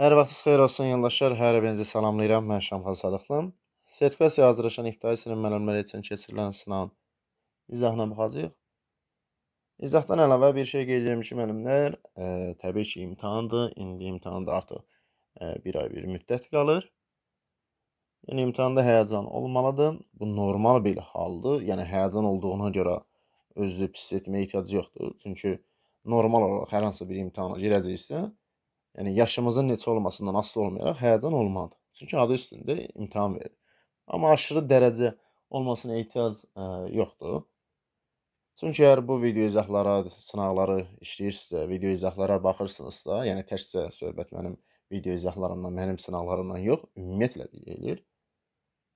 Hər vaxtınız xeyir olsun, yandaşlar. Hər birinizi salamlayıram. Mən Şamxan Sadıqlım. Sertifikasiya hazırlaşan ibtidai sinif müəllimləri üçün keçirilən sınavın izahına baxacağıq. İzahdan əlavə bir şey qeyd edirəm ki, müəllimlər, e, təbii ki, imtahandır. İndi imtahanda artıq e, bir ay bir müddət qalır. Yəni imtahanda həyəcan olmalıdır. Bu normal bir haldır. Yəni həyəcan olduğuna görə özünü pis etməyə ehtiyac yoxdur. Çünki normal olaraq hər hansı bir imtahana girəcəksə, yəni yaşımızın neçə olmasından asılı olmayaraq həyəcan olmalıdır. Çünki adı üstündə imtahan verir. Amma aşırı dərəcə olmasına ehtiyac ə, yoxdur. Çünki əgər bu video izahlara, sınaqları işləyirsə, video izahlara baxırsınızsa, yəni təkcə söhbət mənim video izahlarımdan, mənim sınaqlarımdan yox, ümumiyyətlə deyilir.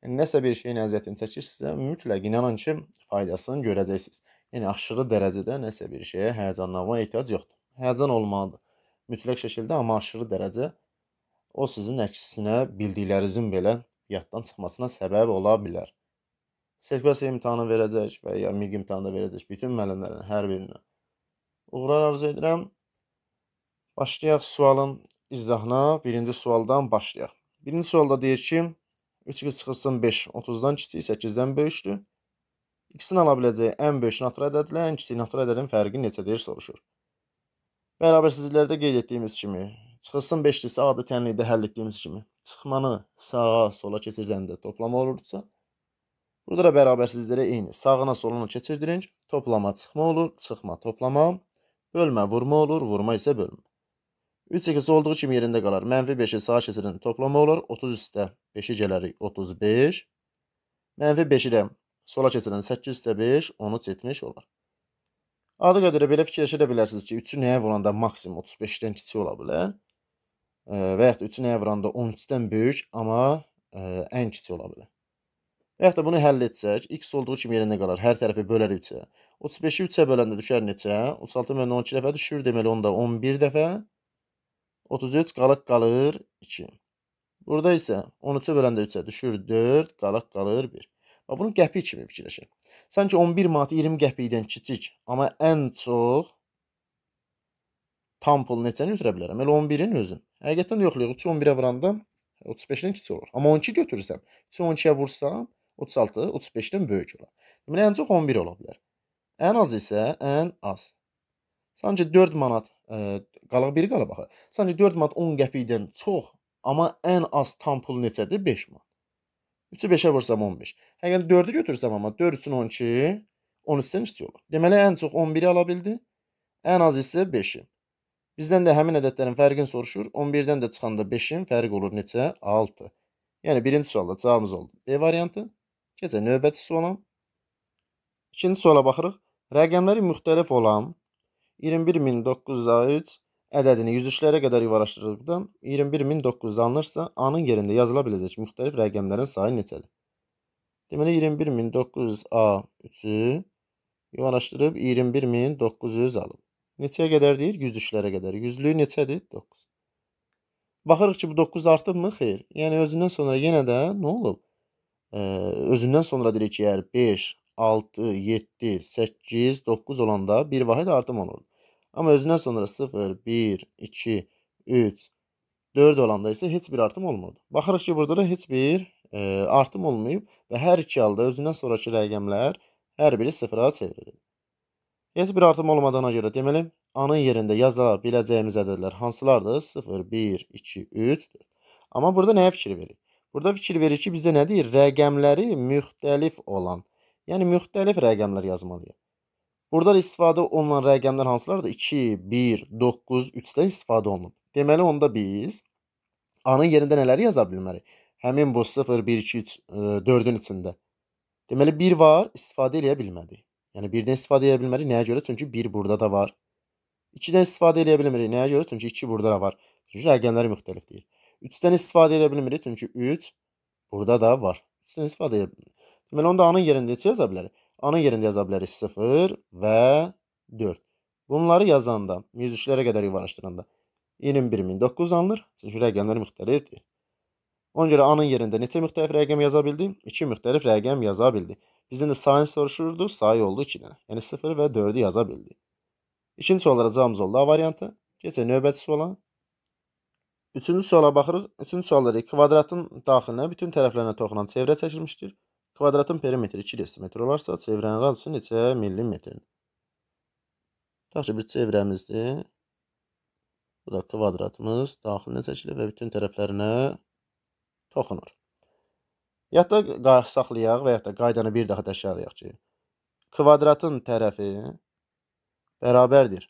Yəni, nəsə bir şeyin əziyyətini çəkirsinizsə, mütləq inanın ki, faydasını görəcəksiniz. Yəni aşırı dərəcədə nəsə bir şeyə həyəcanlanma ehtiyac yoxdur. Həyəcan olmalıdır mütləq şəkildə, amma aşırı dərəcə o sizin əksinə bildiklərinizin belə yaddan çıxmasına səbəb ola bilər. Sertifikasiya imtahanı verəcək və ya MİQ imtahanı da verəcək bütün müəllimlərin hər birinə. Uğurlar arzu edirəm. Başlayaq sualın izahına. Birinci sualdan başlayaq. Birinci sualda deyir ki, 3 qız çıxılsın 5, 30-dan kiçik, 8-dən böyükdür. İkisini ala biləcəyi ən böyük natural ədədlə ən kiçik natural ədədin fərqi neçədir soruşur. Bərabərsizliklərdə qeyd etdiyimiz kimi, çıxılsın 5-lisə adi tənlikdə həll etdiyimiz kimi, çıxmanı sağa, sola keçirdəndə toplama olursa, burada da bərabərsizliklərə eyni, sağına, soluna keçirdirik, toplama çıxma olur, çıxma toplama, bölmə vurma olur, vurma isə bölmə. 3 8 olduğu kimi yerində qalar. Mənfi 5-i sağa keçirin toplama olur. 30 üstə 5-i gələrik 35. Mənfi 5-i də sola keçirin 8 üstə 5, 13 70 olar. Adı qədərə belə fikirləşə bilərsiniz ki, 3-ü nəyə vuranda maksimum 35-dən kiçik ola bilər. E, və yaxud da 3-ü nəyə vuranda 13-dən böyük, amma e, ən kiçik ola bilər. Və yaxud da bunu həll etsək, x olduğu kimi yerində qalar. Hər tərəfi bölər 3-ə. 35-i 3-ə böləndə düşər neçə? 36 mənə 12 dəfə düşür, deməli onda 11 dəfə. 33 qalaq qalır 2. Burada isə 13-ə böləndə 3-ə düşür 4, qalaq qalır 1. Və bunu qəpik kimi fikirləşin. Sanki 11 manat 20 qəpikdən kiçik, amma ən çox tam pul neçəni götürə bilərəm? Elə 11-in özün. Həqiqətən yoxlayıq. 3-ü 11-ə vuranda 35-dən kiçik olur. Amma 12 götürürsəm, 3-ü 12-yə vursam 36, 35-dən böyük olar. Deməli ən çox 11 ola bilər. Ən az isə ən az. Sanki 4 manat ə, e, qalıq biri qalıb axı. Sanki 4 manat 10 qəpikdən çox, amma ən az tam pul neçədir? 5 manat. 3-ü 5-ə vursam 15. Əgər 4-ü götürsəm amma 4 üçün 12, 13-dən kiçik olur. Deməli ən çox 11-i ala bildi. Ən az isə 5-i. Bizdən də həmin ədədlərin fərqini soruşur. 11-dən də çıxanda 5-in fərqi olur neçə? 6. Yəni birinci sualda cavabımız oldu. B variantı. Keçək növbəti suala. İkinci suala baxırıq. Rəqəmləri müxtəlif olan 21903 ədədini yüzüşlərə qədər yuvarlaşdırdıqda 21900 alınırsa, A-nın yerində yazıla biləcək müxtəlif rəqəmlərin sayı neçədir? Deməli 21900 A3-ü yuvarlaşdırıb 21900 alıb. Neçəyə qədər deyir? Yüzüşlərə qədər. Yüzlüyü neçədir? 9. Baxırıq ki, bu 9 artıbmı? Xeyr. Yəni özündən sonra yenə də nə olub? Ee, özündən sonra deyirik ki, əgər 5, 6, 7, 8, 9 olanda bir vahid artım olurdu. Amma özündən sonra 0, 1, 2, 3, 4 olanda isə heç bir artım olmurdu. Baxırıq ki, burada da heç bir e, artım olmayıb və hər iki halda özündən sonraki rəqəmlər hər biri 0-a çevrilir. Heç bir artım olmadığına görə deməli, anın yerində yaza biləcəyimiz ədədlər hansılardır? 0, 1, 2, 3. Amma burada nəyə fikir verir? Burada fikir verir ki, bizə nə deyir? Rəqəmləri müxtəlif olan, yəni müxtəlif rəqəmlər yazmalıyıq. Buradan istifadə olunan rəqəmlər hansılardır? 2, 1, 9, 3-də istifadə olunub. Deməli, onda biz A-nın yerində nələri yaza bilməliyik? Həmin bu 0, 1, 2, 3, 4-ün içində. Deməli, 1 var, istifadə eləyə bilmədik. Yəni, 1-dən istifadə eləyə bilmədik. Nəyə görə? Çünki 1 burada da var. 2-dən istifadə eləyə bilmirik. Nəyə görə? Çünki 2 burada da var. Çünki rəqəmləri müxtəlif deyir. 3-dən istifadə eləyə bilmirik. Çünki 3 burada da var. 3-dən istifadə eləyə bilmirik. Deməli, onda A-nın yerində neçə yaza bilərik? Onun yerində yaza bilərik 0 və 4. Bunları yazanda 103-lərə qədər yuvarlaşdıranda 21900 alınır. Çünki rəqəmlər müxtəlifdir. Ona görə A-nın yerində neçə müxtəlif rəqəm yaza bildi? 2 müxtəlif rəqəm yaza bildi. Bizdən də sayın soruşurdu, sayı oldu 2 dənə. Yəni 0 və 4-ü yaza bildi. İkinci suallara cavabımız oldu A variantı. Keçək növbəti suala. Üçüncü suala baxırıq. Üçüncü sualda kvadratın daxilinə bütün tərəflərinə toxunan çevrə çəkilmişdir. Kvadratın perimetri 2 desimetr olarsa, çevrənin radiosu neçə millimetrdir? Tutaq ki, bir çevrəmizdir. Bu da kvadratımız daxilinə çəkilir və bütün tərəflərinə toxunur. Yadda saxlayaq və yadda qaydanı bir daha təşrarlayaq ki, kvadratın tərəfi bərabərdir.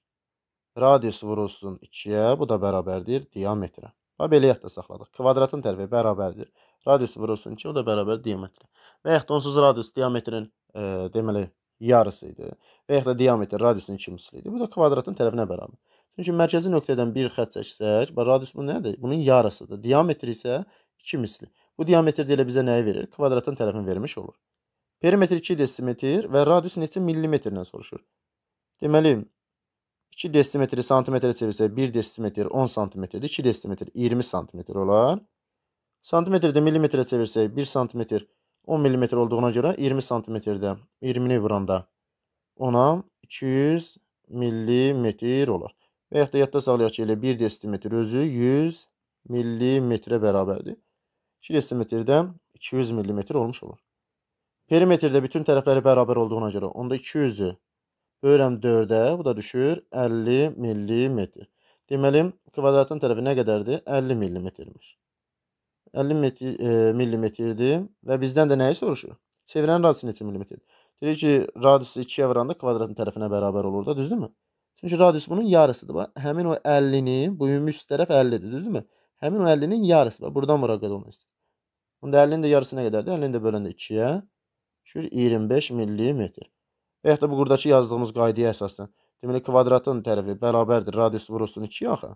Radius vurulsun 2-yə, bu da bərabərdir diametrə. Və belə yadda saxladıq. Kvadratın tərəfi bərabərdir radiusu vurursun ki, o da bərabər diametrə. Və yaxud da onsuz radius diametrin e, deməli yarısı idi. Və yaxud da diametr radiusun 2 misli idi. Bu da kvadratın tərəfinə bərabər. Çünki mərkəzi nöqtədən bir xətt çəksək, bax radius bu nədir? Bunun yarısıdır. Diametr isə 2 misli. Bu diametr də elə bizə nəyi verir? Kvadratın tərəfini vermiş olur. Perimetr 2 desimetr və radius neçə millimetrlə soruşur? Deməli 2 desimetri santimetrə çevirsək 1 desimetr 10 santimetrdir, 2 desimetr 20 santimetr olar. Santimetrdə millimetrə çevirsək 1 santimetr 10 millimetr olduğuna görə 20 santimetrdə 20-ni vuranda ona 200 millimetr olar. Və yaxud da yadda saxlayaq ki, elə 1 desimetr özü 100 millimetrə bərabərdir. 2 desimetrdə 200 millimetr olmuş olur. Perimetrdə bütün tərəfləri bərabər olduğuna görə onda 200-ü böləm 4-ə, bu da düşür 50 millimetr. Deməli, kvadratın tərəfi nə qədərdir? 50 millimetrmiş. 50 metr, e, millimetrdir və bizdən də nəyi soruşur? Çevirənin radisi neçə millimetrdir? Deyir ki, radisi 2-yə vuranda kvadratın tərəfinə bərabər olur da, düzdürmü? Çünki radius bunun yarısıdır. Bax, həmin o 50-ni, bu ümumi üst tərəf 50-dir, düzdürmü? Həmin o 50-nin yarısı. Bax, buradan bura qədər olmaq istəyir. Bunda 50-nin də yarısı nə qədərdir? 50-ni də böləndə 2-yə. Şükür 25 millimetr. Və yaxud da bu buradakı yazdığımız qaydaya əsasən. Deməli, kvadratın tərəfi bərabərdir. Radius vurulsun 2-yə axı.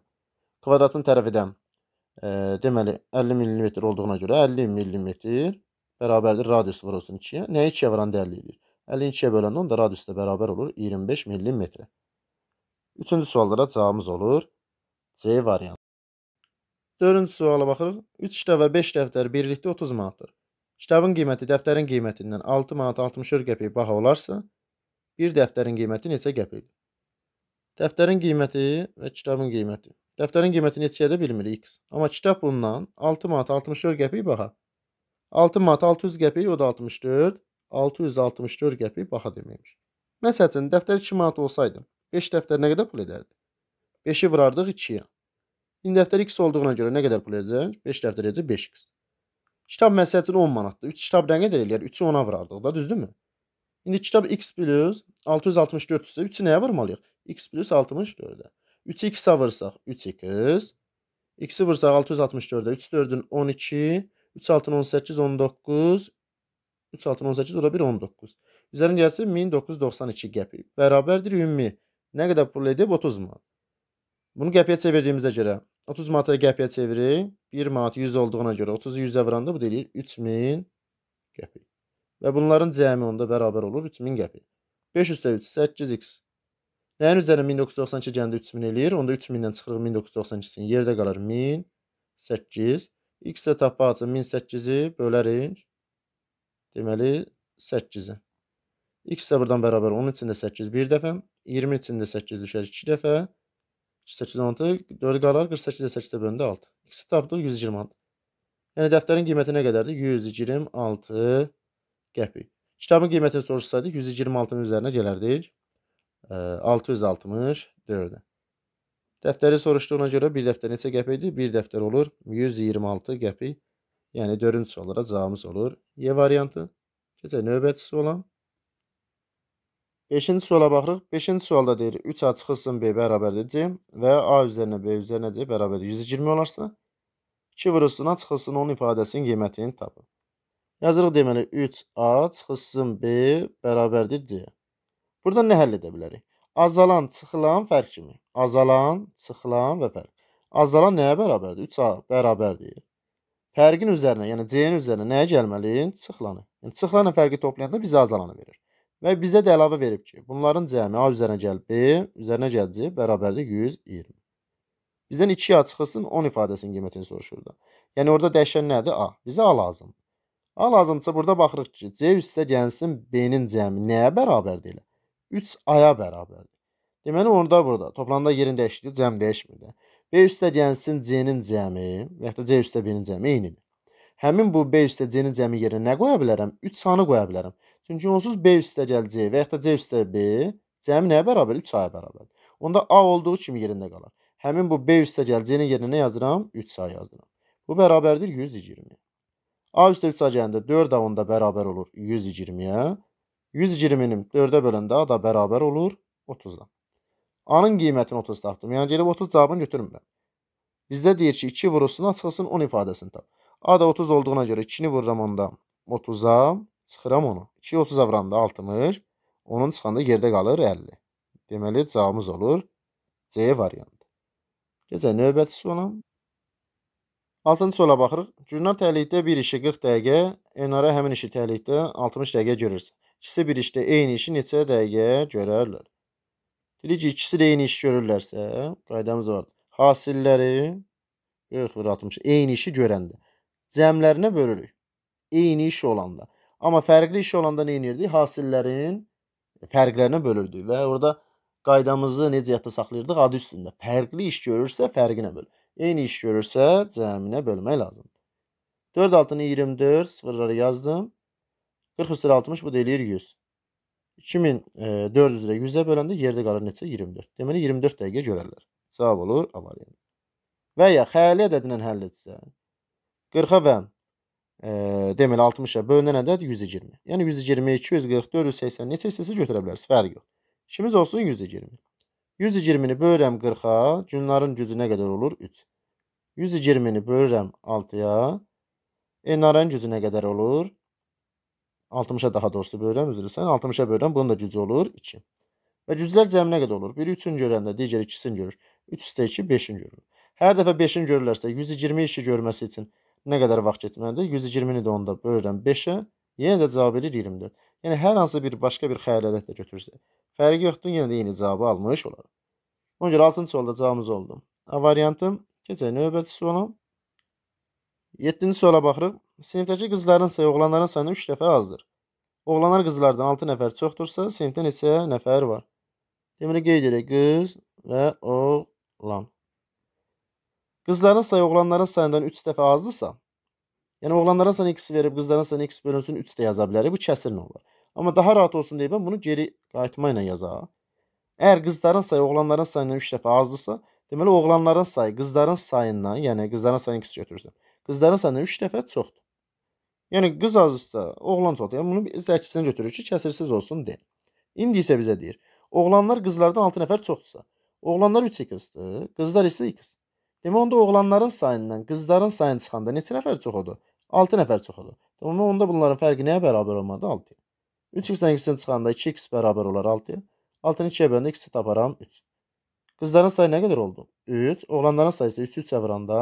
Kvadratın tərəfi də E, deməli 50 mm olduğuna görə 50 mm bərabərdir radius vurulsun 2-yə. Nəyi 2-yə vuran dərliyidir? 50-ni 2-yə böləndə onda radius da bərabər olur 25 mm. Üçüncü suallara cavabımız olur C variantı. Dördüncü suala baxırıq. 3 kitab və 5 dəftər birlikdə 30 manatdır. Kitabın qiyməti dəftərin qiymətindən 6 manat 64 qəpik baha olarsa, bir dəftərin qiyməti neçə qəpikdir? Dəftərin qiyməti və kitabın qiyməti Dəftərin qiyməti neçəyədir bilmirik x. Amma kitab bundan 6 manat 64 qəpik baxa. 6 manat 600 qəpik o da 64. 664 qəpik baxa deməkmiş. Məsəl üçün dəftər 2 manat olsaydı, 5 dəftər nə qədər pul edərdi? 5-i vurardıq 2-yə. İndi dəftər x olduğuna görə nə qədər pul edəcək? 5 dəftər edəcək 5x. Kitab məsəl üçün 10 manatdır. 3 kitab nə qədər eləyər? 3-ü 10-a vurardıq da, düzdürmü? İndi kitab x plus 664 isə 3-ü nəyə vurmalıyıq? x plus 64-ə. 3-ü 2-sə vursaq 3-200. X-i vursaq 664-də 3 4-ün 12, 3 6-ın 18, 19, 3 6-ın 18, o da 1, 19. Üzərin gəlsə 1992 qəpik. Bərabərdir ümumi. Nə qədər pul edib? 30 manat. Bunu qəpiyə çevirdiyimizə görə 30 manatı qəpiyə çevirik. 1 manat 100 olduğuna görə 30-u 100-ə vuranda bu deyir 3000 qəpik. Və bunların cəmi onda bərabər olur 3000 qəpik. 5 üstə 3 8x Nəyin üzərinə 1992 gəldə 3000 eləyir? Onda 3000-dən çıxırıq 1992-sini. Yerdə qalar 1000, 8. X-də tapacı 1008-i bölərik. Deməli 8-i. X də buradan bərabər 10 içində 8 bir dəfə, 20 içində 8 düşər 2 dəfə. 8 16, 4 qalar 48-də 8-də bölündə 6. X-i tapdıq 126. Yəni dəftərin qiyməti nə qədərdir? 126 qəpik. Kitabın qiymətini soruşsaydı 126-nın üzərinə gələrdik. 664-ə. Dəftəri soruşduğuna görə bir dəftər neçə qəpikdir? Bir dəftər olur 126 qəpik. Yəni dördüncüsü olaraq cavabımız olur E variantı. Keçək növbəti suala. 5-ci suala baxırıq. 5-ci sualda deyir 3A çıxılsın B bərabərdir C və A üzərinə B üzərinə C bərabərdir 120 olarsa 2 vurulsun A çıxılsın onun ifadəsinin qiymətini tapın. Yazırıq deməli 3A çıxılsın B bərabərdir C. Burada nə həll edə bilərik? Azalan, çıxılan fərq kimi. Azalan, çıxılan və fərq. Azalan nəyə bərabərdir? 3A bərabərdir. Fərqin üzərinə, yəni C-nin üzərinə nəyə gəlməli? Çıxılanı. Yəni, çıxılanla fərqi toplayanda bizə azalanı verir. Və bizə də əlavə verib ki, bunların cəmi A üzərinə gəl B, üzərinə gəl C, bərabərdir 120. Bizdən 2A çıxılsın, 10 ifadəsinin qiymətini soruşur da. Yəni, orada dəyişən nədir? A. Bizə A lazım. A lazımdırsa, burada baxırıq ki, C üstə gəlsin B-nin cəmi nəyə bərabərdir elə? 3 aya bərabərdir. Deməli onda burada toplamda yerin dəyişikliyi cəm dəyişmir. B üstə gəlsin C-nin cəmi və ya da C üstə B-nin cəmi eynidir. Həmin bu B üstə C-nin cəmi yerinə nə qoya bilərəm? 3 sanı qoya bilərəm. Çünki onsuz B üstə gəl C və ya da C üstə B cəmi nəyə bərabər? 3 aya bərabərdir. Onda A olduğu kimi yerində qalar. Həmin bu B üstə gəl C-nin yerinə nə yazıram? 3 sayı yazıram. Bu bərabərdir 120. A üstə 3 a gələndə 4 a onda bərabər olur 120-yə. 120-ni 4-ə böləndə A da bərabər olur 30-dan. A-nın qiymətini 30 tapdım. Yəni gelib 30 cavabını götürmürəm. Bizdə deyir ki, 2 vurulsun, çıxılsın 10 ifadəsini tap. A da 30 olduğuna görə 2-ni vururam onda 30-a, çıxıram onu. 2-yi 30-a vuranda 60, onun çıxanda yerdə qalır 50. Deməli, cavabımız olur C variantı. Gecə növbəti soram. 6-cı sola baxırıq. Günlər təhlikdə bir işi 40 dəqiqə, enara həmin işi təhlikdə 60 dəqiqə görürsən. İkisi bir işdə eyni işi neçə dəqiqə görərlər? Dedik ki, ikisi də eyni iş görürlərsə, qaydamız var. Hasilləri 40 vur 60 eyni işi görəndə cəmlərinə bölürük. Eyni iş olanda. Amma fərqli iş olanda nə edirdik? Hasillərin fərqlərinə bölürdük və orada qaydamızı necə yadda saxlayırdıq? Adı üstündə. Fərqli iş görürsə fərqinə böl. Eyni iş görürsə cəminə bölmək lazımdır. 4 altını 24 sıfırları yazdım. 40 üstəli 60 bu da eləyir 100. 2400 ilə 100-ə böləndə yerdə qalır neçə? 24. Deməli 24 dəqiqə görərlər. Cavab olur A variantı. Və ya xəyali ədədindən həll etsə 40-a və e, deməli 60-a bölünən ədəd 120. Yəni 120, 244, 180 neçə istəsə götürə bilərsiniz. Fərq yox. İşimiz olsun 120. 120-ni bölürəm 40-a, günların gücü nə qədər olur? 3. 120-ni bölürəm 6-ya, enarın gücü nə qədər olur? 60-a daha doğrusu bölürəm, üzr istəyirəm. 60-a bölürəm, bunun da gücü olur 2. Və güclər cəminə qədər olur. Biri 3-ünü görəndə digər 2-sini görür. 3 üstə 2 5-ini görür. Hər dəfə 5-ini görürlərsə 122 görməsi üçün nə qədər vaxt getməlidir? 120-ni də onda bölürəm 5-ə. Yenə də cavab verir 24. Yəni hər hansı bir başqa bir xəyal ədəd də götürsə, fərqi yoxdur, yenə də eyni cavabı almış olar. Ona görə 6-cı sualda cavabımız oldu. A variantı keçək növbəti suala. 7-ci suala baxırıq. Sinifdəki qızların sayı oğlanların sayından 3 dəfə azdır. Oğlanlar qızlardan 6 nəfər çoxdursa, sinifdə neçə nəfər var? Deməli qeyd edək qız və oğlan. Qızların sayı oğlanların sayından 3 dəfə azdırsa, yəni oğlanların sayına x verib qızların sayına x bölünsün 3 də yaza bilərik. Bu kəsir nə olar? Amma daha rahat olsun deyib bunu geri qayıtma ilə yazaq. Əgər qızların sayı oğlanların sayından 3 dəfə azdırsa, deməli oğlanların sayı qızların sayından, yəni qızların sayını x götürürsən. Qızların səndən 3 dəfə çoxdur. Yəni qız azsa, oğlan çoxdur. Yəni bunu biz əksinə götürürük ki, kəsirsiz olsun deyə. İndi isə bizə deyir. Oğlanlar qızlardan 6 nəfər çoxdursa, oğlanlar 3x-dir, qızlar isə 2x. Demək onda oğlanların sayından qızların sayını çıxanda neçə nəfər çox odur? 6 nəfər çox odur. Demək onda bunların fərqi nəyə bərabər olmadı? 6. 3x-dən x-in çıxanda 2x bərabər olar 6. 6-nı 2-yə böləndə x-i taparam 3. Qızların sayı nə qədər oldu? 3. Oğlanların sayı isə 3-3 çevranda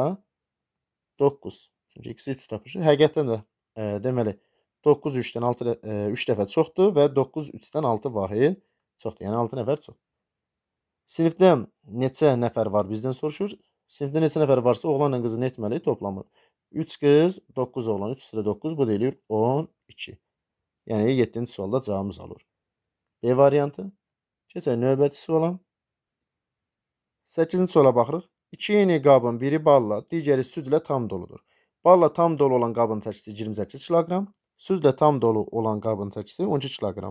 9. Çünki x-3 tapmışıq. Həqiqətən də e, deməli 9 3-dən 6 e, 3 dəfə çoxdur və 9 3-dən 6 vahid çoxdur. Yəni 6 nəfər çox. Sinifdə neçə nəfər var bizdən soruşur? Sinifdə neçə nəfər varsa oğlanla qızı nə etməli? Toplamı 3 qız, 9 oğlan, 3 üstə 9 bu deyilir 12. Yəni 7-ci sualda cavabımız olur. B variantı. Keçək növbəti suala. 8-ci suala baxırıq. İki eyni qabın biri balla, digəri südlə tam doludur. Balla tam dolu olan qabın çəkisi 28 kq, südlə tam dolu olan qabın çəkisi 12 kq.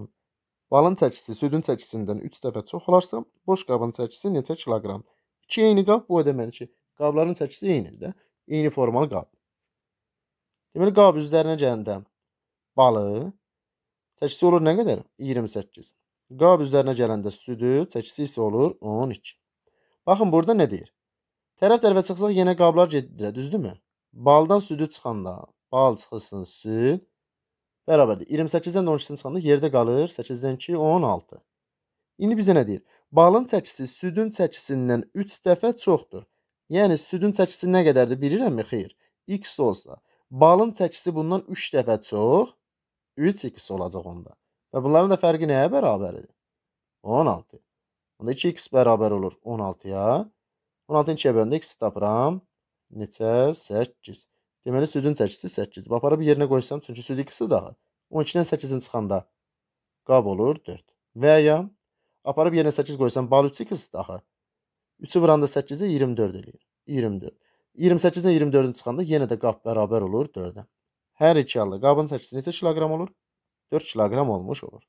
Balın çəkisi südün çəkisindən 3 dəfə çox olarsa, boş qabın çəkisi neçə kq? İki eyni qab bu o deməli ki, qabların çəkisi eynidir də. Eyni formalı qab. Deməli qab üzlərinə gələndə balı çəkisi olur nə qədər? 28. Qab üzlərinə gələndə südü çəkisi isə olur 12. Baxın burada nə deyir? Tərəf tərəfə çıxsaq yenə qablar gedirlər, düzdürmü? Baldan südü çıxanda bal çıxılsın süd bərabərdir. 28-dən 12-sini çıxanda yerdə qalır 8-dən 2 16. İndi bizə nə deyir? Balın çəkisi südün çəkisindən 3 dəfə çoxdur. Yəni südün çəkisi nə qədərdir bilirəmmi? Xeyr. X olsa, balın çəkisi bundan 3 dəfə çox 3x olacaq onda. Və bunların da fərqi nəyə bərabərdir? 16. Onda 2x bərabər olur 16-ya. 16-ni 2-yə böləndə x tapıram. Neçə? 8. Deməli südün çəkisi 8. Bu aparıb yerinə qoysam, çünki süd ikisi daxı. 12-dən 8-in çıxanda qab olur 4. Və ya aparıb yerinə 8 qoysam, bal 3 ikisi daxı. 3-ü vuranda 8-i 24 eləyir. 24. 28-dən 24-ün çıxanda yenə də qab bərabər olur 4-ə. Hər iki halda qabın çəkisi neçə kiloqram olur? 4 kiloqram olmuş olur.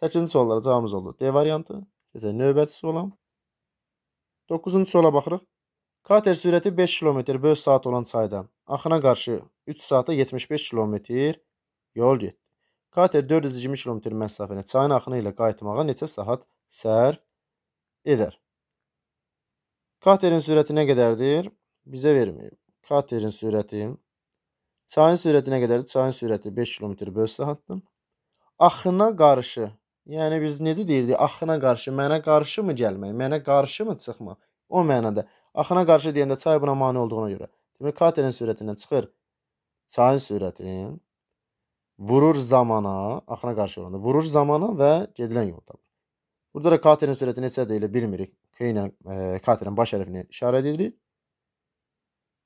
8-ci suallara cavabımız oldu. D variantı. Keçək növbəti sualam. 9-cu sola baxırıq. Kater sürəti 5 km böl saat olan çayda axına qarşı 3 saata 75 km yol getdi. Kater 420 km məsafəni çayın axını ilə qayıtmağa neçə saat sərf edər? Katerin sürəti nə qədərdir? Bizə verməyib. Katerin sürəti çayın sürəti nə qədərdir? Çayın sürəti 5 km böl saatdır. Axına qarşı Yəni biz necə deyirdik, axına qarşı, mənə qarşı mı gəlmək, mənə qarşı mı çıxmaq? O mənada. Axına qarşı deyəndə çay buna mane olduğuna görə. Demək katerin sürətindən çıxır çayın sürətinin vurur zamana, axına qarşı olanda vurur zamana və gedilən yolda. Burada da katerin sürəti neçədir elə bilmirik. K ilə e, katerin baş hərfini işarə edirik.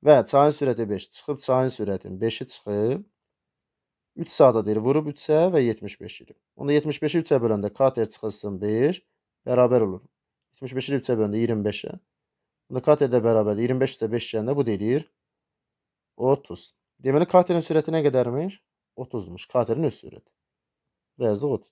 Və çayın sürəti 5 çıxıb, çayın sürətinin 5-i çıxıb. 3 sağdadır. Vurub 3-sə və 75 edib. Onda 75-i 3-ə böləndə kater çıxılsın 1 bərabər olur. 75-i 3-ə böləndə 25-ə. Onda kater də bərabərdir. 25 üstə 5 gələndə bu deyilir 30. Deməli katerin sürəti nə qədərmiş? 30-muş. Katerin öz sürəti. Rəzliq 30.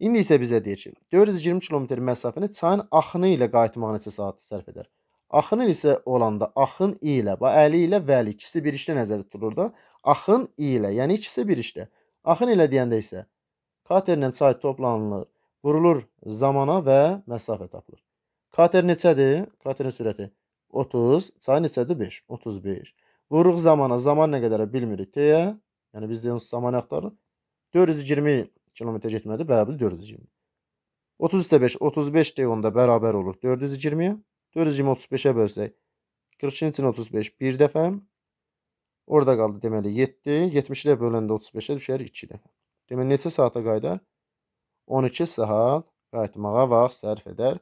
İndi isə bizə deyir ki, 420 km məsafəni çayın axını ilə qayıtmağa neçə saat sərf edər? Axının isə olanda axın i ilə, bax əli ilə vəli ikisi bir işdə nəzərdə tutulur da. Axın i ilə, yəni ikisi bir işdə. Axın ilə deyəndə isə katerlə çay toplanılır, vurulur zamana və məsafə tapılır. Kater neçədir? Katerin sürəti 30, çay neçədir? 5, 35. Vururuq zamana, zaman nə qədərə bilmirik deyə, yəni biz deyəndə zamanı axtarırıq. 420 kilometrə getmədi, bərabər 420. 30 üstə 5, 35 deyə onda bərabər olur 420-yə. 400 25-ə bölsək. 42-nin 35 bir dəfə. Orada qaldı deməli 7. 70-lə böləndə 35-ə düşər 2 dəfə. Deməli neçə saata qayıdar? 12 saat qayıtmağa vaxt sərf edər.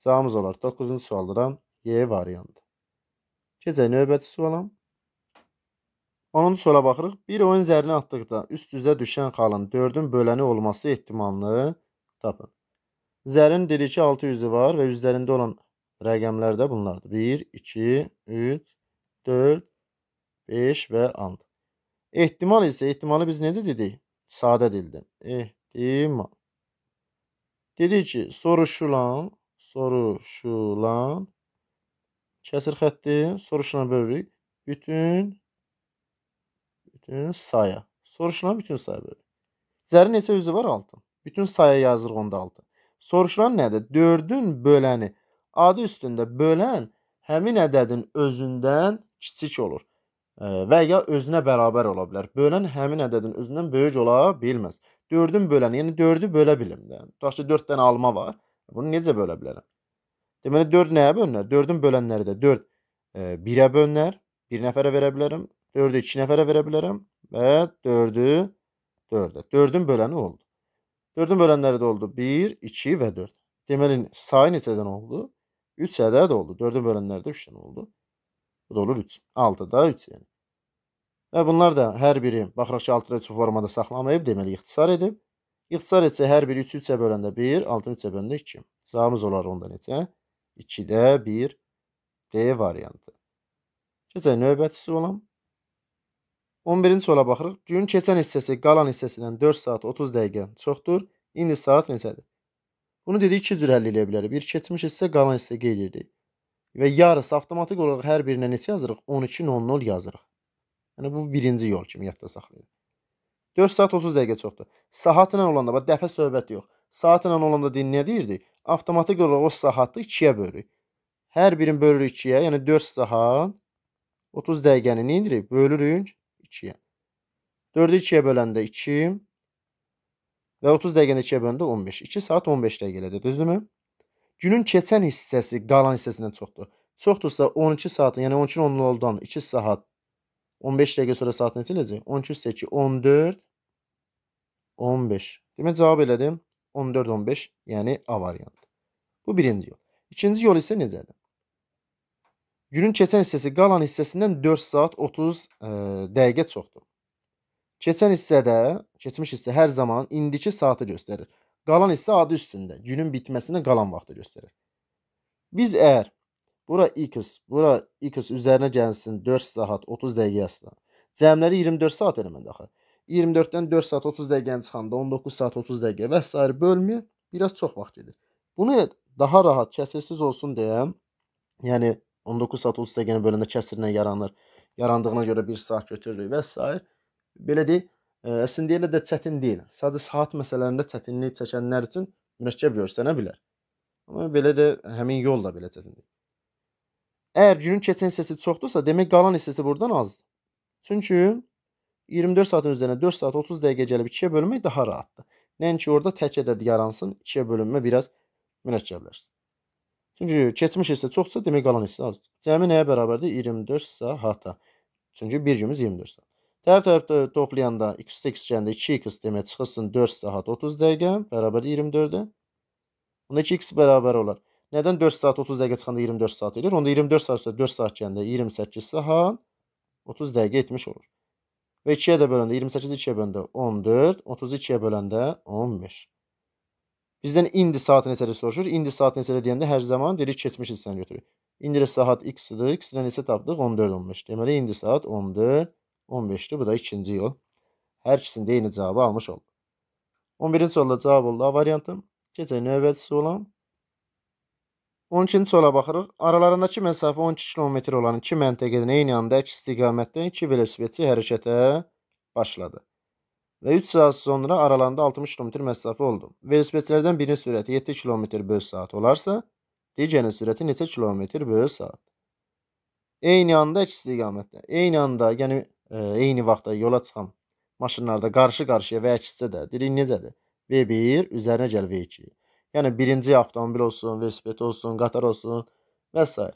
Cavabımız olar 9-cu sualdıran Y variantı. Keçək növbəti sualam. 10-cu suala baxırıq. Bir oyun zərinə atdıqda üst üzə düşən xalın 4-ün böləni olması ehtimalını tapın. Zərin dedik ki, 600-ü var və üzərində olan rəqəmlər də bunlardır. 1, 2, 3, 4, 5 və and. Ehtimal isə ehtimalı biz necə dedik? Sadə dildə. Ehtimal. Dedik ki, soruşulan, soruşulan kəsir xətti, soruşulan bölürük. Bütün bütün saya. Soruşulan bütün saya bölürük. Zərin neçə üzü var? 6. Bütün saya yazırıq onda 6. Soruşulan nədir? 4-ün böləni adı üstündə bölən həmin ədədin özündən kiçik olur e, və ya özünə bərabər ola bilər. Bölən həmin ədədin özündən böyük ola bilməz. 4-ün böləni, yəni 4-ü bölə bilim də. Tutaq ki, 4 dənə alma var. Bunu necə bölə bilərəm? Deməli 4 nəyə bölünər? 4-ün bölənləri də 4 1-ə e, bölünər. 1 nəfərə verə bilərəm. 4-ü 2 nəfərə verə bilərəm və 4-ü 4-ə. 4-ün böləni oldu. 4-ün bölənləri də oldu 1, 2 və 4. Deməli sayı neçədən oldu? 3 ədəd oldu. 4-ə bölənlərdə 3 dənə oldu. Bu da olur 3. 6 da 3 yəni. Və bunlar da hər biri baxıraq ki, alternativ formada saxlamayıb, deməli ixtisar edib. İxtisar etsə hər biri 3 3-ə böləndə 1, 6 3-ə böləndə 2. Cavabımız olar onda neçə? 2-də 1 D variantı. Keçək növbətçisi olan. 11-ci sola baxırıq. Gün keçən hissəsi qalan hissəsindən 4 saat 30 dəqiqə çoxdur. İndi saat neçədir? Bunu dedik iki cür həll eləyə bilərik. Bir keçmiş hissə, qalan hissə qeyd edirik. Və yarısı avtomatik olaraq hər birinə neçə yazırıq? 12.00 yazırıq. Yəni bu birinci yol kimi yadda saxlayın. 4 saat 30 dəqiqə çoxdur. Saatla olanda bax dəfə söhbət yox. Saatla olanda din nə deyirdi? Avtomatik olaraq o saatı 2-yə bölürük. Hər birini bölürük 2-yə, yəni 4 saat 30 dəqiqəni nə edirik? Bölürük 2-yə. 4-ü 2-yə böləndə 2, Və 30 dəqiqəni 2-yə böldü 15. 2 saat 15 dəqiqə elədi, düzdürmü? Günün keçən hissəsi qalan hissəsindən çoxdur. Çoxdursa 12 saatın, yəni 12-nin 10 oldan 2 saat 15 dəqiqə sonra saat necə eləcək? 12 üstə 2 14 15. Demək cavab elədim 14 15, yəni A variantı. Bu birinci yol. İkinci yol isə necədir? Günün keçən hissəsi qalan hissəsindən 4 saat 30 ə, e, dəqiqə çoxdur. Keçən hissədə, keçmiş hissə hər zaman indiki saatı göstərir. Qalan hissə adı üstündə günün bitməsinə qalan vaxtı göstərir. Biz əgər bura x, bura x üzərinə gəlsin 4 saat 30 dəqiqə yazsın. Cəmləri 24 saat eləməndə axı. 24-dən 4 saat 30 dəqiqəni çıxanda 19 saat 30 dəqiqə və s. bölmür. Biraz çox vaxt gedir. Bunu daha rahat kəsirsiz olsun deyə, yəni 19 saat 30 dəqiqəni böləndə kəsirlə yaranır. Yarandığına görə 1 saat götürürük və s belə deyək, e, əslində elə də çətin deyil. Sadəcə saat məsələlərində çətinlik çəkənlər üçün mürəkkəb görsənə bilər. Amma belə də həmin yol da belə çətindir. Əgər günün keçən hissəsi çoxdursa, demək qalan hissəsi burdan azdır. Çünki 24 saatın üzərinə 4 saat 30 dəqiqə gəlib 2-yə bölmək daha rahatdır. Nəinki orada tək ədəd yaransın, 2-yə bölünmə biraz mürəkkəbləşir. Çünki keçmiş hissə çoxsa, demək qalan hissə azdır. Cəmi nəyə bərabərdir? 24 saata. Çünki bir günümüz 24 saat. Tərəf tərəfdə toplayanda x-də x gələndə 2x demək çıxılsın 4 saat 30 dəqiqə bərabər 24-ə. Onda 2x bərabər olar. Nədən 4 saat 30 dəqiqə çıxanda 24 saat edir? Onda 24 saat üstə 4 saat gələndə 28 saat 30 dəqiqə etmiş olur. Və 2-yə də böləndə 28 2-yə böləndə 14, 30 2-yə böləndə 15. Bizdən indi saat neçədir soruşur. İndi saat neçədir deyəndə hər zaman deyirik keçmiş hissəni götürür. İndi saat x-dir. X-dən neçə tapdıq? 14 15. Deməli indi saat 14 15'ti. Bu da ikinci yol. Hər ikisində eyni cavabı almış oldu. 11-ci solda cavab oldu A variantı. Keçək növbətisi olan 12-ci sola baxırıq. Aralarındakı məsafə 12 km olan iki məntəqədən eyni anda əks istiqamətdən iki velosipedçi hərəkətə başladı. Və 3 saat sonra aralarında 60 km məsafə oldu. Velosipedçilərdən birinin sürəti 7 km böl saat olarsa, digərinin sürəti neçə kilometr böl saat? Eyni anda əks istiqamətdə. Eyni anda, yəni e, eyni vaxtda yola çıxan maşınlarda qarşı-qarşıya və ya kissə də dedik necədir? V1 üzərinə gəl V2. Yəni birinci avtomobil olsun, velosiped olsun, qatar olsun və s.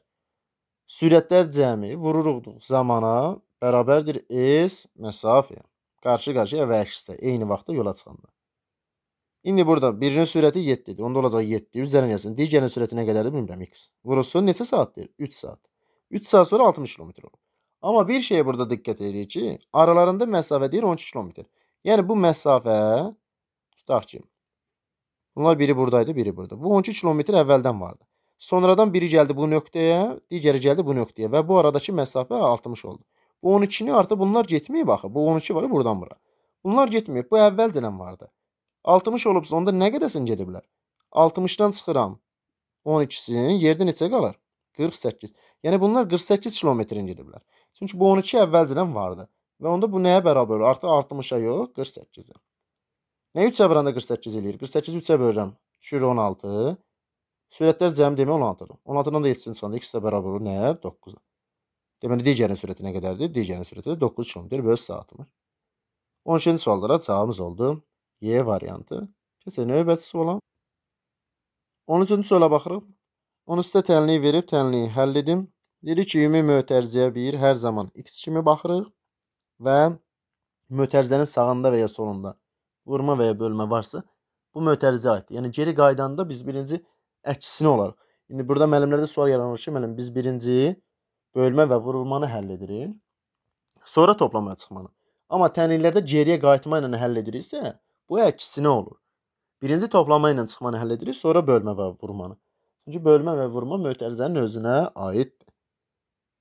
Sürətlər cəmi vururuqduq zamana bərabərdir S məsafəyə. Qarşı-qarşıya və ya kissə eyni vaxtda yola çıxanda. İndi burada birinin sürəti 7-dir. Onda olacaq 7 üzərinə gəlsin. Digərinin sürəti nə qədərdir bilmirəm x. Vurulsun neçə saatdir? 3 saat. 3 saat sonra 60 km olur. Amma bir şeyə burada diqqət edirik ki, aralarında məsafə deyir 12 kilometr. Yəni bu məsafə tutaq ki, bunlar biri buradaydı, biri burada. Bu 12 kilometr əvvəldən vardı. Sonradan biri gəldi bu nöqtəyə, digəri gəldi bu nöqtəyə və bu aradakı məsafə 60 oldu. Bu 12-ni artıq bunlar getməyib axı. Bu 12 var buradan bura. Bunlar getməyib. Bu əvvəlcədən vardı. 60 olubsa onda nə qədəsin gedə bilər? 60-dan çıxıram. 12-sinin yerdə neçə qalar? 48. Yəni bunlar 48 kilometrin gediblər. Çünki bu 12 əvvəlcədən vardı. Və onda bu nəyə bərabər olur? Artıq 60-a yox, 48-ə. Nəyi 3-ə vuranda 48 eləyir? 48-i 3-ə bölürəm. Düşür 16. Sürətlər cəmi demək 16-dır. 16-dan da 7-sini çıxanda x-də bərabər olur nəyə? 9-a. Deməli digərin sürəti nə qədərdir? Digərin sürəti də 9 kmdir böl saatımız. 12-ci suallara cavabımız oldu. Y variantı. Keçək növbəti suala. 13-cü suala baxırıq. Onu sizə tənliyi verib, tənliyi həll edim. Dedi ki, ümumi mötərizəyə bir hər zaman x kimi baxırıq və mötərizənin sağında və ya solunda vurma və ya bölmə varsa, bu mötərizə aiddir. Yəni geri qaydanda biz birinci əksinə olarıq. İndi burada müəllimlərdə sual yaranır ki, müəllim biz birinci bölmə və vurulmanı həll edirik. Sonra toplamaya çıxmanı. Amma tənliklərdə geriyə qayıtma ilə həll ediriksə, bu əksinə olur. Birinci toplama ilə çıxmanı həll edirik, sonra bölmə və vurmanı. Çünki bölmə və vurma mötərizənin özünə aiddir.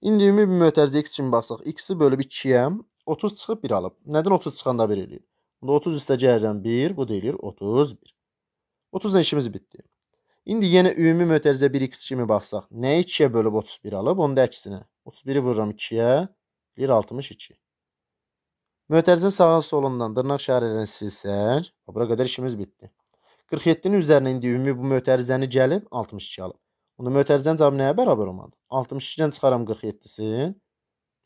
İndi ümumi bir mötərizə x kimi baxsaq, x-i bölüb 2-yə 30 çıxıb 1 alıb. Nədən 30 çıxanda 1 eləyir? Bunda 30 üstə gəlirəm 1, bu deyilir 31. 30-la işimiz bitdi. İndi yenə ümumi mötərizə 1x kimi baxsaq, nəyi 2-yə bölüb 31 alıb, onun da əksinə. 31-i vururam 2-yə, deyir 62. Mötərizin sağa solundan dırnaq işarələrini silsək, bura qədər işimiz bitdi. 47-nin üzərinə indi ümumi bu mötərizəni gəlib 62 alıb. Onda mötərizənin cavabı nəyə bərabər olmalı? 62-dən çıxaram 47-sin.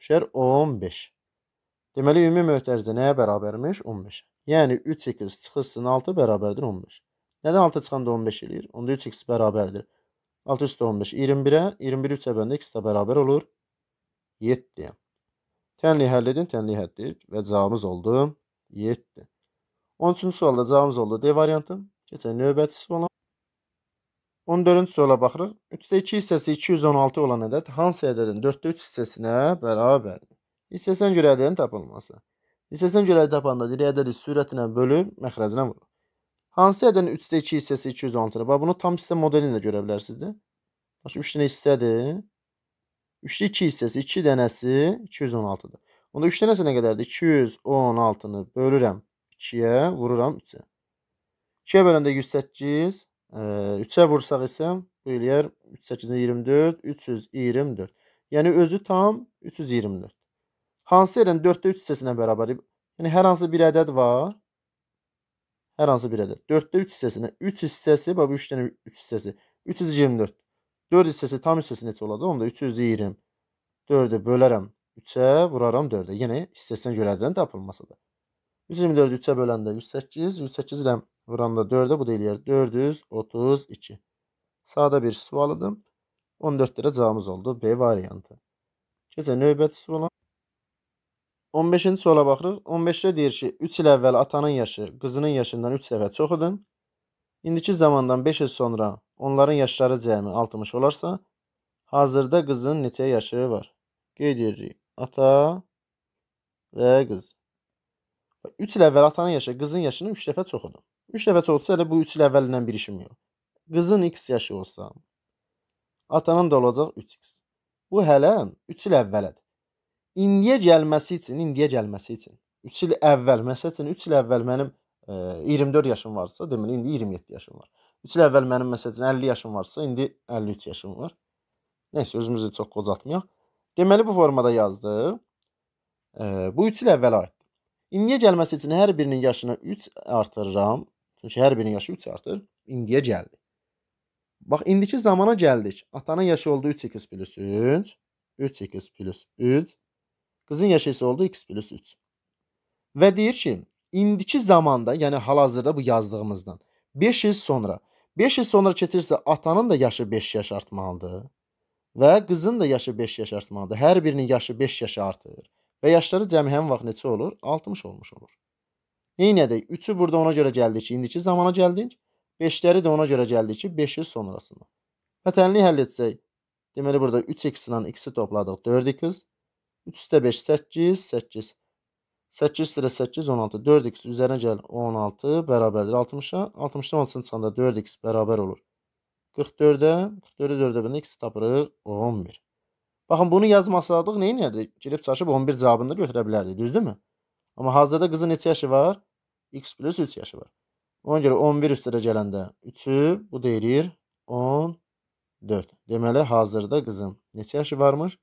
Düşər 15. Deməli, ümumi mötərizə nəyə bərabərmiş? 15. Yəni, 3x çıxılsın 6 bərabərdir 15. Nədən 6 çıxanda 15 eləyir? Onda 3x bərabərdir. 6 üstə 15, 21-ə, 21 3 əbəndə x də bərabər olur. 7. Tənliyi həll edin, tənliyi həll edir və cavabımız oldu 7. 13-cü sualda cavabımız oldu D variantı. Keçən növbəti suala. 14-cü suala baxırıq. 3-də 2 hissəsi 216 olan ədəd hansı ədədin 4-də 3 hissəsinə bərabərdir? Hissəsinə görə ədədin tapılması. Hissəsinə görə ədəd tapanda diri ədədi sürətinə bölüb məxrəcinə vurur. Hansı ədədin 3-də 2 hissəsi 216-dır? Bax, bunu tam hissə modelini də görə bilərsiniz də. Bax, 3 dənə hissədir. 3-də 2 hissəsi 2 dənəsi 216-dır. Onda 3 dənəsi nə qədərdir? 216-nı bölürəm 2-yə, vururam 3-ə. 2-yə böləndə 108 3-ə vursaq isə bu eləyər 3-8-də 24, 324. Yəni özü tam 324. Hansı yerən 4-də 3 hissəsinə bərabər? Yəni hər hansı bir ədəd var. Hər hansı bir ədəd. 4-də 3 hissəsinə 3 hissəsi, bax bu 3 dənə 3 hissəsi. 324. 4 hissəsi tam hissəsi neçə olacaq? Onda 320. 4-ü bölərəm 3-ə, vuraram 4-ə. Yenə yəni hissəsinə görədən tapılmasa da. 324-ü 3-ə böləndə 108, 108 ilə Vuramda 4'e bu da eləyər. 432. Sağda bir sualadım. 14 lira cavabımız oldu. B variantı. Keçək növbəti suala. 15-ci suala baxırıq. 15-də deyir ki, 3 il əvvəl atanın yaşı qızının yaşından 3 dəfə çox idi. İndiki zamandan 5 il sonra onların yaşları cəmi 60 olarsa, hazırda qızın neçə yaşı var? Qeyd edirik. Ata və qız. 3 il əvvəl atanın yaşı qızın yaşının 3 dəfə çox idi. 3 dəfə çox olsa elə bu 3 il əvvəlindən bir işim yox. Qızın x yaşı olsa, atanan da olacaq 3x. Bu hələ 3 il əvvələdir. İndiyə gəlməsi üçün, indiyə gəlməsi üçün 3 il əvvəl, məsəl üçün 3 il əvvəl mənim ə, e, 24 yaşım varsa, deməli indi 27 yaşım var. 3 il əvvəl mənim məsəl üçün 50 yaşım varsa, indi 53 yaşım var. Nəysə özümüzü çox qocaltmayaq. Deməli bu formada yazdı. Ə, e, bu 3 il əvvələ aiddir. İndiyə gəlməsi üçün hər birinin yaşına 3 artırıram. Çünki hər birinin yaşı 3 artır. İndiyə gəldik. Bax, indiki zamana gəldik. Atanın yaşı oldu 3x plus 3. 3x plus 3. Qızın yaşı isə oldu x plus 3. Və deyir ki, indiki zamanda, yəni hal-hazırda bu yazdığımızdan 5 il sonra, 5 il sonra keçirsə atanın da yaşı 5 yaş artmalıdır və qızın da yaşı 5 yaş artmalıdır. Hər birinin yaşı 5 yaş artır və yaşları cəmi həmin vaxt neçə olur? 60 olmuş olur. Neynədik? 3-ü burada ona görə gəldik ki, indiki zamana gəldik. 5-ləri də ona görə gəldik ki, 5-i sonrasında. Vətənliyi həll etsək, deməli burada 3x ilə x-i topladıq, 4x. 3 üstə 5, 8, 8. 8 üstə 8, 16. 4x üzərinə gəl, 16 bərabərdir 60-a. 60-dan 16-ın çıxanda 4x bərabər olur. 44-ə, 44-ə 4-ə bəndə x tapırıq, 11. Baxın, bunu yazmasalaydıq, neyin yerdir? Girib çaşıb 11 cavabını da götürə bilərdik, düzdür mü? Amma hazırda qızın neçə yaşı var? 11 x plus 3 yaşı var. Ona görə 11 üstədə gələndə 3-ü bu deyilir 14. Deməli, hazırda qızın neçə yaşı varmış?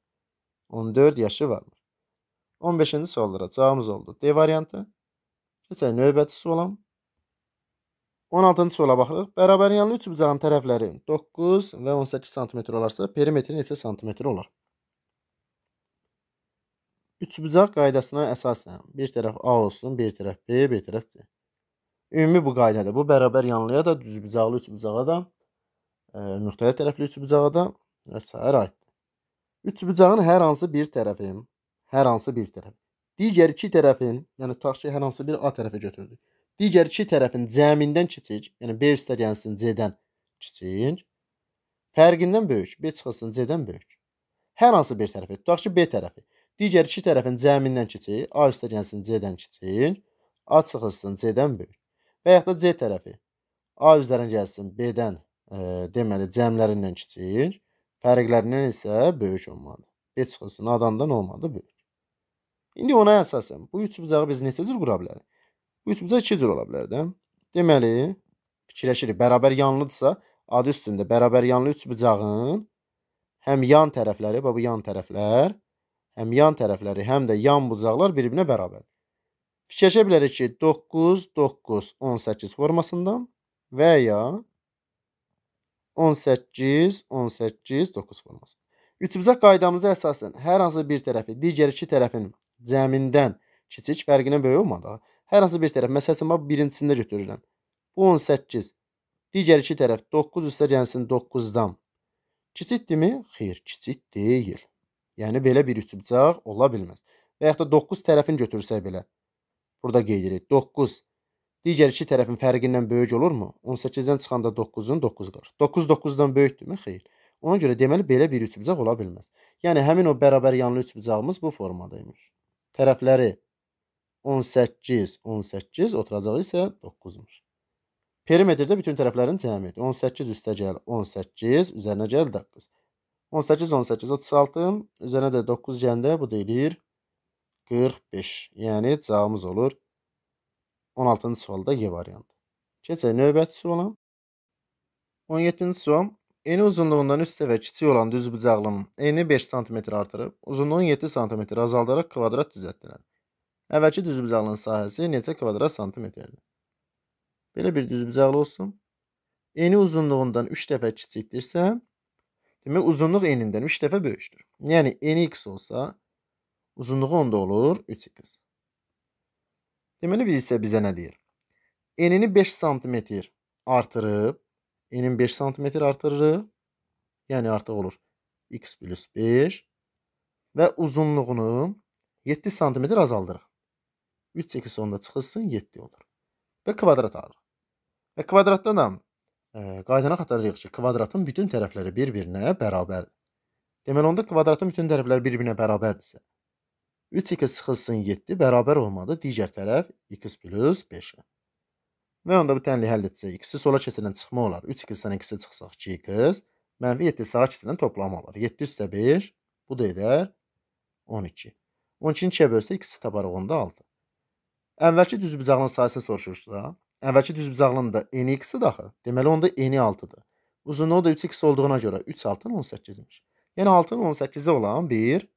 14 yaşı varmış. 15-ci suallara cavabımız oldu. D variantı. Keçək növbəti suala. 16-cı suala baxırıq. Bərabər yanlı üç bucağın tərəfləri 9 və 18 sm olarsa, perimetri neçə sm olar? Üçbucaq qaydasına əsasən bir tərəf A olsun, bir tərəf B, bir tərəf C. Ümumi bu qaydada bu bərabər yanlıya da düzbucaqlı üçbucağa da e, müxtəlif tərəfli üçbucağa da və s. aiddir. Üçbucağın hər hansı bir tərəfin, hər hansı bir tərəf digər iki tərəfin, yəni tutaq ki, hər hansı bir A tərəfə götürdük. Digər iki tərəfin cəmindən kiçik, yəni B üstəgənsinin yəni C-dən kiçik, fərqindən böyük, B çıxılsın C-dən böyük. Hər hansı bir tərəfi, tutaq ki, B tərəfi Digər iki tərəfin cəmindən kiçik, A üstə gəlsin C-dən kiçik, A çıxılsın C-dən böyük. Və yaxud da C tərəfi A üzlərin gəlsin B-dən, e, deməli cəmlərindən kiçik, fərqlərindən isə böyük olmalıdır. B çıxılsın A-dan da nə olmalıdır? Böyük. İndi ona əsasən bu üç bucağı biz neçə cür qura bilərik? Bu üç bucaq iki cür ola bilər də. Deməli, fikirləşirik, bərabər yanlıdırsa, adı üstündə bərabər yanlı üç bucağın həm yan tərəfləri, bax bu yan tərəflər, həm yan tərəfləri, həm də yan bucaqlar bir-birinə bərabərdir. Fikirləşə bilərik ki, 9, 9, 18 formasında və ya 18, 18, 9 formasında. Üçbucaq qaydamıza əsasən hər hansı bir tərəfi digər iki tərəfin cəmindən kiçik fərqinə böyük olmadan hər hansı bir tərəf, məsəl üçün, birincisində götürürəm. Bu 18, digər iki tərəf 9 üstə gəlsin 9-dan. Kiçikdirmi? Xeyr, kiçik deyil. Yəni belə bir üçbucaq ola bilməz. Və yaxud da 9 tərəfin götürsək belə. Burada qeyd edirik. 9 digər iki tərəfin fərqindən böyük olurmu? 18-dən çıxanda 9-un 9 qalır. 9 9-dan böyükdürmü? Xeyr. Ona görə deməli belə bir üçbucaq ola bilməz. Yəni həmin o bərabər yanlı üçbucağımız bu formada imiş. Tərəfləri 18, 18, oturacağı isə 9-muş. Perimetrdə bütün tərəflərin cəmiyyəti. 18 üstə gəl 18, üzərinə gəl 9. 18, 18, 36. Üzərinə də 9 gəndə bu deyilir 45. Yəni cavabımız olur 16-cı sualda Y variantı. Keçək növbəti suala. 17-ci sual. Eni uzunluğundan 3 dəfə kiçik olan düz bucaqlının eni 5 sm artırıb, uzunluğunu 7 sm azaldaraq kvadrat düzəltdilər. Əvvəlki düz bucaqlının sahəsi necə kvadrat santimetrdir? Belə bir düz bucaqlı olsun. Eni uzunluğundan 3 dəfə kiçikdirsə, Demək uzunluq enindən 3 dəfə böyükdür. Yəni eni x olsa uzunluğu onda olur 3x. Deməli biz isə bizə nə deyir? Enini 5 sm artırıb enin 5 sm artırırıq. Yəni artıq olur x plus 5 və uzunluğunu 7 sm azaldırıq. 3 8 onda çıxılsın 7 olur. Və kvadrat alırıq. Və kvadratdan da qaydanı xatırlayırıq ki, kvadratın bütün tərəfləri bir-birinə bərabərdir. Deməli onda kvadratın bütün tərəfləri bir-birinə bərabərdirsə 3x sıxılsın 7 bərabər olmadı digər tərəf 2x plus 5-ə. Və onda bu tənliyi həll etsək, x-i sola keçirdən çıxma olar. 3x-dən x-i çıxsaq 2x, mənfi 7 sağa keçirdən toplama olar. 7 üstə 5, bu da edər 12. 12-ni 2-yə bölsək, x-i taparıq onda 6. Əvvəlki düzbucağının sayısı soruşursa, Əvvəlki düzbucaqlının da eni x-idir axı. Deməli onda eni 6-dır. Uzunluğu da 3x olduğuna görə 3 6-nın 18-imiş. Yəni 6-nın 18-i olan bir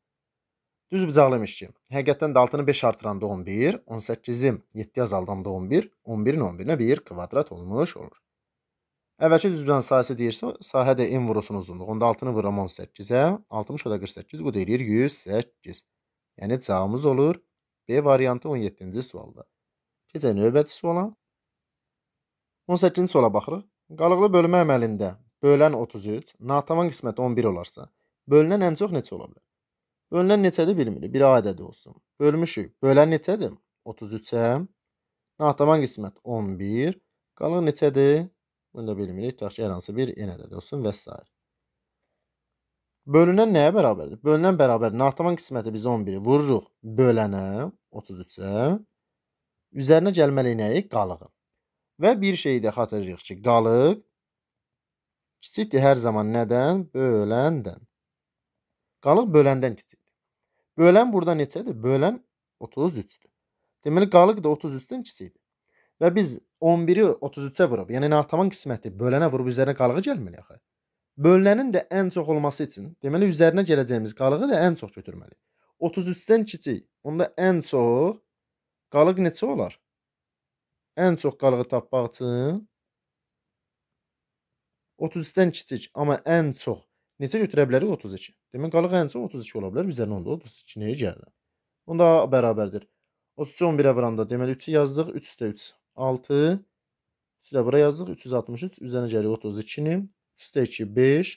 düzbucaqlıymış ki. Həqiqətən də 6-nı 5 artıranda 11, 18-i 7 azaldanda 11, 11-in 11-nə 1 kvadrat olmuş olur. Əvvəlki düzbucağın sayısı deyirsə, sahə də n vurusun uzunluğu. Onda 6-nı vuram 18-ə, 60 o da 48, bu da eləyir 108. Yəni cavabımız olur B variantı 17-ci sualda. Keçək növbəti suala. 18-ci sola baxırıq. Qalıqlı bölmə əməlində bölən 33, natavan qismət 11 olarsa, bölünən ən çox neçə ola bilər? Bölünən neçədir bilmirik, bir ədədi olsun. Bölmüşük, bölən neçədir? 33-ə. Natavan qismət 11, qalıq neçədir? Bunu da bilmirik, tutaq ki, hər hansı bir yenə də olsun və s. Bölünən nəyə bərabərdir? Bölünən bərabərdir. Natavan qisməti biz 11-i vururuq bölənə, 33-ə. Üzərinə gəlməli nəyi? Qalığı. Və bir şeyi də xatırlayırıq ki, qalıq kiçikdir hər zaman nədən? Böləndən. Qalıq böləndən kiçikdir. Bölən burada neçədir? Bölən 33-dür. Deməli, qalıq da 33-dən kiçikdir. Və biz 11-i 33-ə vurub, yəni nataman qisməti bölənə vurub üzərinə qalığı gəlməli axı. Bölülənin də ən çox olması üçün, deməli, üzərinə gələcəyimiz qalığı da ən çox götürməliyik. 33-dən kiçik. Onda ən çox qalıq neçə olar? ən çox qalığı tapmaq üçün 32-dən kiçik, amma ən çox necə götürə bilərik 32? Demək qalıq ən çox 32 ola bilər. Bizdən onda 32 nəyə gəlir? Onda bərabərdir. 32 11-ə vuranda deməli 3-ü yazdıq, 3 üstə 3 6 üstə bura yazdıq 363, üzərinə gəlir 32-ni, üstə 2 5,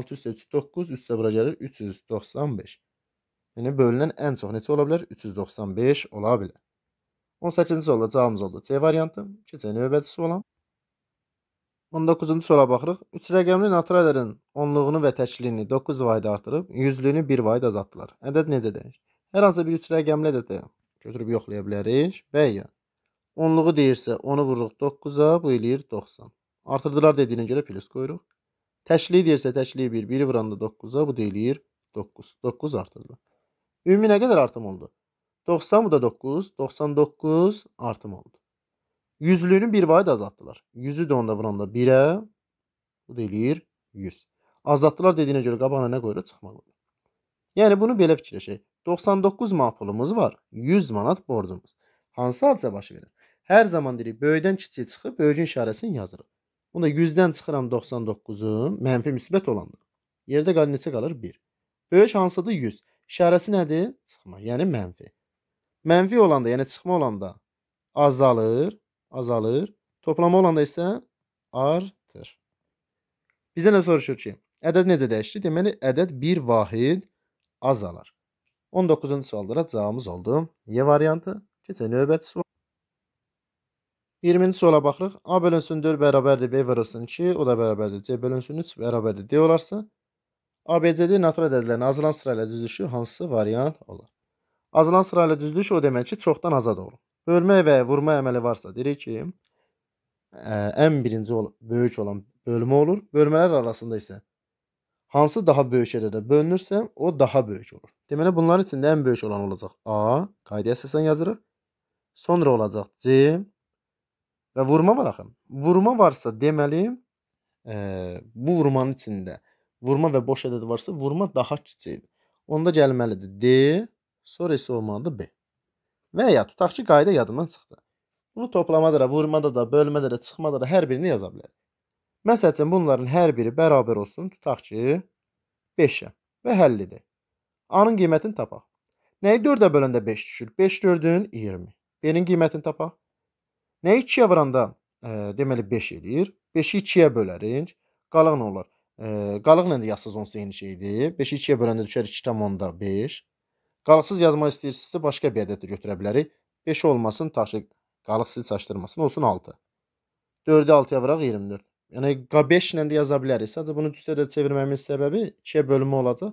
6 üstə 3 9, üstə bura gəlir 395. Yəni bölünən ən çox neçə ola bilər? 395 ola bilər. 18-ci sualda cavabımız oldu C variantı. Keçək növbəti suala. 19-cu suala baxırıq. 3 rəqəmli naturallərin onluğunu və təşkilini 9 vayd artırıb, yüzlüyünü 1 vayd azaltdılar. Ədəd necə dəyişir? Hər hansı bir 3 rəqəmli ədədi götürüb yoxlaya bilərik və ya onluğu deyirsə, onu vururuq 9-a, bu eləyir 90. Artırdılar dediyinə görə plus qoyuruq. Təşkili deyirsə, təşkili 1, 1-i vuranda 9-a, bu deyir 9. 9 artırdı. Ümumi nə qədər artım oldu? 90 bu da 9. 99 artım oldu. Yüzlüyünü bir vahid azaltdılar. Yüzü də onda vuranda 1-ə. Bu deyilir 100. Azaltdılar dediyinə görə qabağına nə qoyuruq? Çıxmaq qoyuruq. Yəni bunu belə fikirləşək. 99 manat pulumuz var. 100 manat borcumuz. Hansı hadisə baş verir? Hər zaman deyirik, böyükdən kiçiyə çıxıb böyüyün işarəsini yazırıq. Bunda 100-dən çıxıram 99-u, mənfi müsbət olanda. Yerdə qal neçə qalır? 1. Böyük hansıdır? 100. İşarəsi nədir? Çıxma, yəni mənfi. Mənfi olanda, yəni çıxma olanda azalır, azalır. Toplama olanda isə artır. Bizdən nə soruşur ki, ədəd necə dəyişdi? Deməli, ədəd bir vahid azalar. 19-cu suallara cavabımız oldu. Y variantı. Keçək növbəti sual. 20-ci suala baxırıq. A bölünsün 4 bərabərdir B vırılsın 2, o da bərabərdir C bölünsün 3 bərabərdir D olarsa, ABCD natural ədədlərini azılan sırayla düzüşü hansı variant olar? Azalan sırayla düzülüş o demək ki, çoxdan azad olun. Bölmə və vurma əməli varsa, deyirik ki, ə, ən birinci ol böyük olan bölmə olur. Bölmələr arasında isə hansı daha böyük ədədə bölünürsə, o daha böyük olur. Deməli, bunlar içində ən böyük olan olacaq A, qaydaya əsasən yazırıq. Sonra olacaq C və vurma var axı. Vurma varsa, deməli, ə, bu vurmanın içində vurma və boş ədəd varsa, vurma daha kiçikdir. Onda gəlməlidir D sonra isə olmalıdır B. Və ya tutaq ki, qayda yadından çıxdı. Bunu toplamada da, vurmada da, bölmədə də, çıxmada da hər birini yaza bilərik. Məsəl üçün bunların hər biri bərabər olsun, tutaq ki, 5-ə və həll edək. A-nın qiymətini tapaq. Nəyi 4-ə böləndə 5 düşür? 5 4-ün 20. B-nin qiymətini tapaq. Nəyi 2-yə vuranda, e, deməli 5 eləyir. 5-i 2-yə bölərik. Qalıq nə olar? E, qalıq nə də yazsız onsa eyni şeydir. 5-i 2-yə böləndə düşər 2,5. Qalıqsız yazmaq istəyirsinizsə başqa bir ədəd götürə bilərik. 5 olmasın, taşı qalıqsız çaşdırmasın, olsun 6. 4-ü 6-ya vuraq 24. Yəni Q5 ilə də yaza bilərik. Sadəcə bunu üstə də çevirməyimin səbəbi 2-yə bölmə olacaq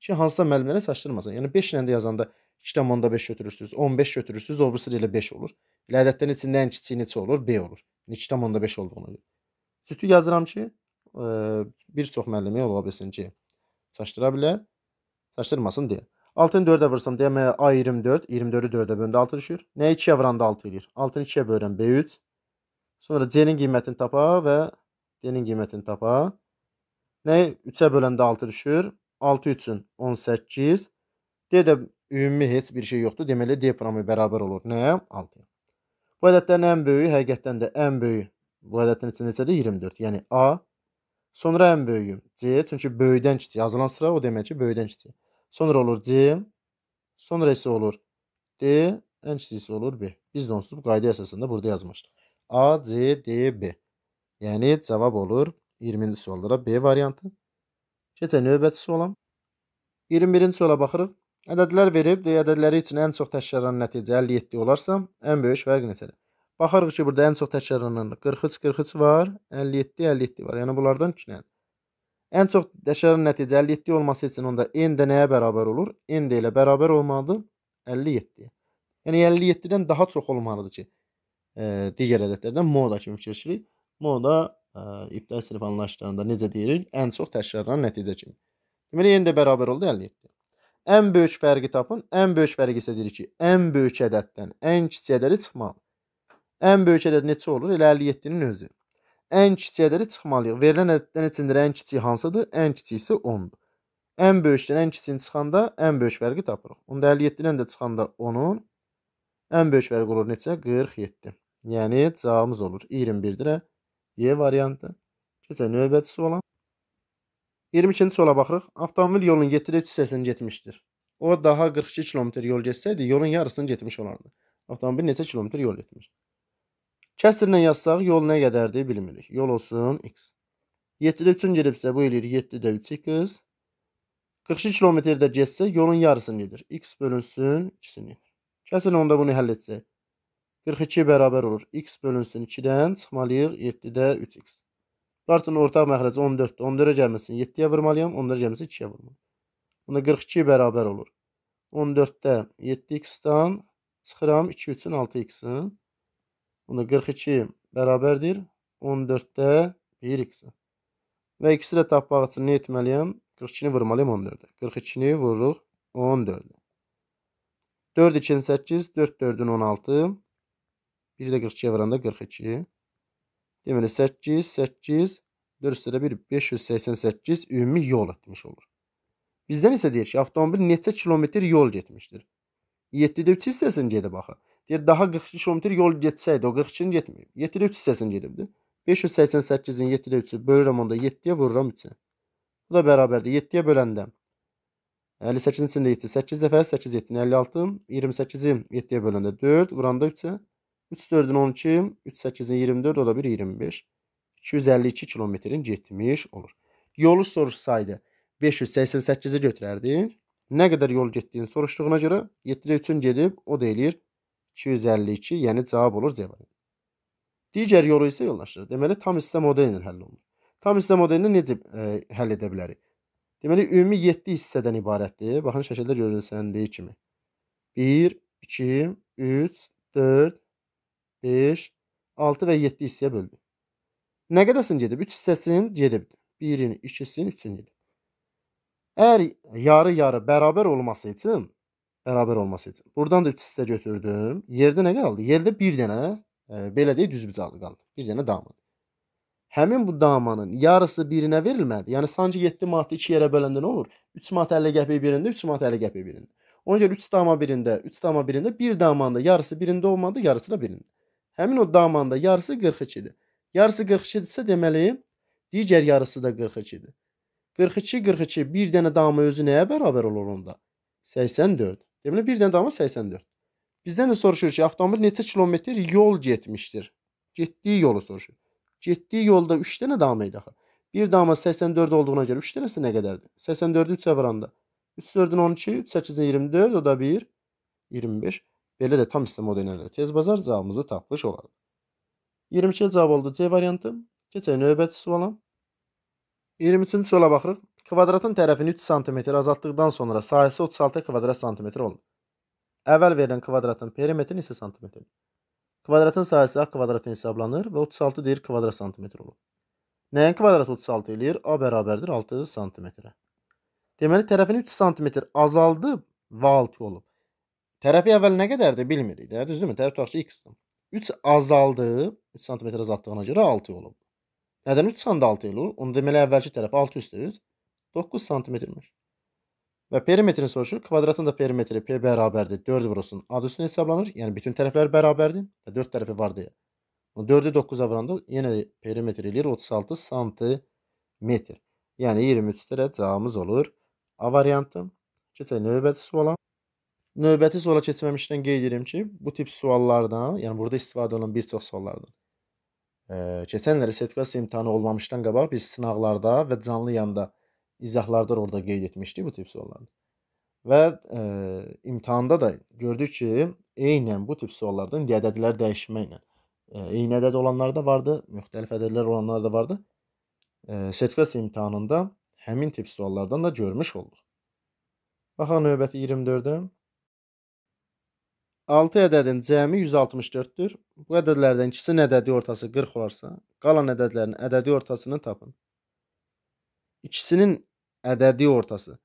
ki, hansısa müəllimlərə çaşdırmasın. Yəni 5 ilə də yazanda 2.5 götürürsüz, 15 götürürsüz, o birisi ilə 5 olur. Elə ədədlərin içindən kiçiyi neçə olur? B olur. Yəni 2.5 olduğunu görür. Cütü yazıram ki, ə, bir çox müəllimə ola bilsin ki, çaşdıra bilər, çaşdırmasın deyə. Altını 4'e vursam deməyə A24, 24-ü 4-ə böləndə 6 düşür. Nəyə 2-yə vuranda 6 eləyir? 6-nı 2-yə bölürəm B3. Sonra C-nin qiymətini tapa və D-nin qiymətini tapa. Nəyə 3-ə böləndə 6 düşür? 6 üçün 18. D-də ümumi heç bir şey yoxdur. Deməli D promi bərabər olur. Nəyə? 6-ya. Bu ədədlərin ən böyüyü həqiqətən də ən böyüyü bu ədədin içində neçədir? 24. Yəni A Sonra ən böyüyü C. Çünki böyüdən kiçik yazılan sıra o demək ki, böyüdən kiçik. Sonra olur C. Sonra isə olur D. Ən kiçisi olur B. Biz də onsuz bu qayda əsasında burada yazmışdıq. A, C, D, B. Yəni cavab olur 20-ci suallara B variantı. Keçək növbəti suala. 21-ci suala baxırıq. Ədədlər verib, D ədədləri üçün ən çox təkrarlanan nəticə 57 olarsa, ən böyük fərq neçədir? Baxarıq ki, burada ən çox təkrarlanan 43 43 var, 57 57 var. Yəni bunlardan 2 dənə. Ən çox təşərrün nəticə 57 olması üçün onda n də nəyə bərabər olur? n də ilə bərabər olmalıdır 57-yə. Yəni 57-dən daha çox olmalıdır ki, e, digər ədədlərdən moda kimi fikirləşirik. Moda e, ibtidai sinif anlayışlarında necə deyirik? Ən çox təşərrən nəticə kimi. Deməli n də bərabər oldu 57. Ən böyük fərqi tapın. Ən böyük fərqi isə deyirik ki, ən böyük ədəddən ən kiçik ədədi çıxmalı. Ən böyük ədəd neçə olur? Elə 57-nin özü ən kiçik ədədi çıxmalıyıq. Verilən ədədlərin içində ən kiçiyi hansıdır? Ən kiçiyi isə 10-dur. Ən böyükdən ən kiçiyini çıxanda ən böyük fərqi tapırıq. Onda 57-dən də çıxanda 10-un ən böyük fərqi olur neçə? 47. Yəni cavabımız olur 21-dir. Y variantı. Keçək növbəti suala. 22-ci suala baxırıq. Avtomobil yolunun 7-də 3 hissəsini getmişdir. O daha 42 kilometr yol getsəydi, yolun yarısını getmiş olardı. Avtomobil neçə kilometr yol getmişdir? Kəsirlə yazsaq yol nə qədərdir bilmirik. Yol olsun x. 7-də 3-ün gedibsə bu eləyir 7-də 3x. 42 kilometrdə getsə yolun yarısını gedir. x bölünsün 2-sini. Kəsirlə onda bunu həll etsək. 42 bərabər olur. x bölünsün 2-dən çıxmalıyıq 7-də 3x. Bunların ortaq məxrəci 14-də. 14-ə gəlməsin 7-yə vurmalıyam, 14-ə gəlməsin 2-yə vurmalıyam. Onda 42 bərabər olur. 14-də 7x-dan çıxıram 2 üçün 6x-in. Bunu 42 bərabərdir. 14-də 1x. Və ikisi də tapmaq üçün nə etməliyəm? 42-ni vurmalıyam 14-də. 42-ni vururuq 14-də. 4 2-nin 8, 4 4-ün 16. Biri də 42-yə vuranda 42. Deməli 8, 8, 4 üstə də 1, 588 ümumi yol etmiş olur. Bizdən isə deyir ki, avtomobil neçə kilometr yol getmişdir? 7-də 3 hissəsini gedib axı. Deyir daha 42 km yol getsəydi, o 42-ni getməyib. 7-də 3 hissəsini gedibdi. 588-in 7-də 3-ü bölürəm onda 7-yə vururam 3-ə. Bu da bərabərdir 7-yə böləndə 58-in içində 7, 8 dəfə 8, 7, 56, 28-i 7-yə böləndə 4, vuranda 3-ə, 3, 4-ün 12, 3, 8-in 24, o da 1, 25, 252 kilometrin 70 olur. Yolu soruşsaydı 588-i götürərdik. Nə qədər yol getdiyini soruşduğuna görə 7-də 3-ün gedib, o da eləyir 252, yəni cavab olur C variantı. Digər yolu isə yollaşır. Deməli tam hissə modelinin həll olunur. Tam hissə modelini necə ə, e, həll edə bilərik? Deməli ümumi 7 hissədən ibarətdir. Baxın şəkildə görünsənliyi kimi. 1, 2, 3, 4, 5, 6 və 7 hissəyə böldü. Nə qədəsin gedib? 3 hissəsin gedib. 1-in, 2-sin, 3-ün gedib. Əgər yarı-yarı bərabər olması üçün bərabər olması üçün. Buradan da üç hissə götürdüm. Yerdə nə qaldı? Yerdə bir dənə e, belə deyək düz bucaqlı qaldı. Bir dənə damat. Həmin bu damanın yarısı birinə verilmədi. Yəni sancı 7 manatı 2 yerə böləndə nə olur? 3 manat 50 qəpik birində, 3 manat 50 qəpik birində. Ona görə 3 dama birində, 3 dama birində, bir damanda yarısı birində olmadı, yarısı da birində. Həmin o damanda yarısı 42-dir. Yarısı 42-dirsə deməli digər yarısı da 42-dir. 42 42 bir dənə dama özü nəyə bərabər olur onda? 84. Deməli bir dənə damı 84. Bizdən də soruşur ki, avtomobil neçə kilometr yol getmişdir? Getdiyi yolu soruşur. Getdiyi yolda 3 dənə damı idi axı. Bir dama 84 olduğuna görə 3 dənəsi nə qədərdir? 84-ü 3-ə vuranda. 3 4-ün 12, 3 8-in 24, o da 1 25. Belə də tam sistem modelinə də tez bazar cavabımızı tapmış olarıq. 22 cavab oldu C variantı. Keçək növbəti suala. 23-cü suala baxırıq. Kvadratın tərəfini 3 sm azaltdıqdan sonra sahəsi 36 kvadrat santimetr olunur. Əvvəl verilən kvadratın perimetri isə santimetrdir. Kvadratın sahəsi A kvadratı hesablanır və 36 deyir kvadrat santimetr olur. Nəyin kvadratı 36 eləyir? A bərabərdir 6 santimetrə. Deməli, tərəfini 3 santimetr azaldıb və 6 olub. Tərəfi əvvəl nə qədərdir bilmirik də, düzdürmü? Tərəf tutaq ki, x-dir. 3 azaldıb, 3 santimetr azaltdığına görə 6 olub. Nədən 3 sanda 6 olur? Onu deməli əvvəlki tərəf 6 üstə 3. 9 santimetrmiş. Və perimetrini soruşur. Kvadratın da perimetri P bərabərdir. 4 vurulsun. Ad üstünə hesablanır. Yəni bütün tərəflər bərabərdir. 4 tərəfi var deyə. 4-ü 9-a vuranda yenə perimetr eləyir 36 santimetr. Yəni 23 dərə cavabımız olur. A variantı. Keçək növbəti suala. Növbəti suala keçməmişdən qeyd edirəm ki, bu tip suallardan, yəni burada istifadə olunan bir çox suallardan Ə, keçən il sertifikasiya imtahanı olmamışdan qabaq biz sınaqlarda və canlı yanda izahlarda orada qeyd etmişdik bu tip sualları. Və e, imtahanda da gördük ki, eynən bu tip suallardan ədədlər dəyişməklə e, eyni ədəd olanlar da vardı, müxtəlif ədədlər olanlar da vardı. E, sertifikasiya imtahanında həmin tip suallardan da görmüş olduq. Baxaq növbəti 24-də. 6 ədədin cəmi 164-dür. Bu ədədlərdən ikisinin ədədi ortası 40 olarsa, qalan ədədlərin ədədi ortasını tapın. İkisinin ədədi ortası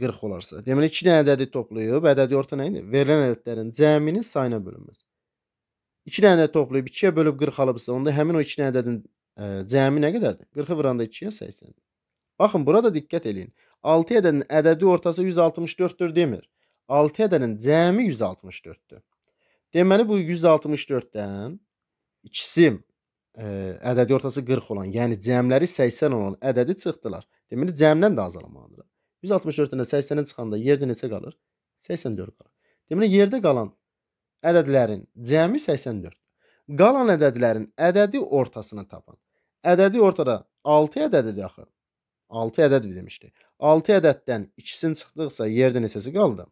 40 olarsa. Deməli 2 dənə ədədi toplayıb ədədi orta nə idi? Verilən ədədlərin cəminin sayına bölünməsi. 2 dənə ədəd toplayıb 2-yə bölüb 40 alıbsa, onda həmin o 2 dənə ədədin ə, e, cəmi nə qədərdir? 40-ı vuranda 2-yə 80. Baxın, burada diqqət eləyin. 6 ədədin ədədi ortası 164-dür demir. 6 ədədin cəmi 164-dür. Deməli bu 164-dən ikisi ə, ədədi ortası 40 olan, yəni cəmləri 80 olan ədədi çıxdılar. Deməli cəmdən də azalmalıdır. 164-dən 80-ə çıxanda yerdə neçə qalır? 84 qalır. Deməli yerdə qalan ədədlərin cəmi 84. Qalan ədədlərin ədədi ortasını tapın. Ədədi ortada 6 ədədidir axı. 6 ədəd demişdi. 6 ədəddən ikisini çıxdıqsa yerdə neçəsi qaldı?